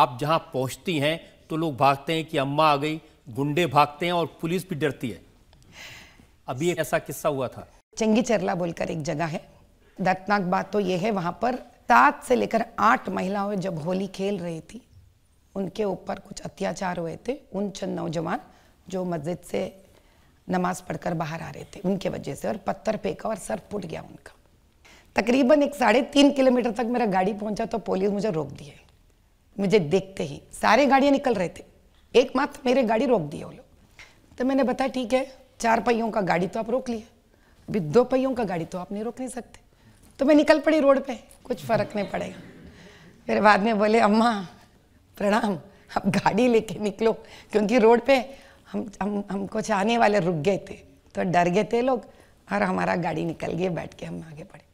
आप जहां पहुंचती हैं तो लोग भागते हैं कि अम्मा आ गई गुंडे भागते हैं और पुलिस भी डरती है अभी एक ऐसा किस्सा हुआ था चंगी चरला बोलकर एक जगह है दर्दनाक बात तो यह है वहां पर सात से लेकर आठ महिलाएं जब होली खेल रही थी उनके ऊपर कुछ अत्याचार हुए थे उन चंद नौजवान जो मस्जिद से नमाज पढ़कर बाहर आ रहे थे उनके वजह से और पत्थर फेंका और सर फूट गया उनका तकरीबन एक साढ़े तीन किलोमीटर तक मेरा गाड़ी पहुंचा तो पुलिस मुझे रोक दिए मुझे देखते ही सारे गाड़ियाँ निकल रहे थे एकमात्र मेरे गाड़ी रोक दी वो लोग तो मैंने बताया ठीक है चार पहियों का गाड़ी तो आप रोक लिए अभी दो पहियों का गाड़ी तो आप नहीं रोक नहीं सकते तो मैं निकल पड़ी रोड पे कुछ फर्क नहीं पड़ेगा फिर बाद में बोले अम्मा प्रणाम आप गाड़ी लेके निकलो क्योंकि रोड पे हम हम हमको चाहने वाले रुक गए थे तो डर गए थे लोग और हमारा गाड़ी निकल गई बैठ के हम आगे बढ़े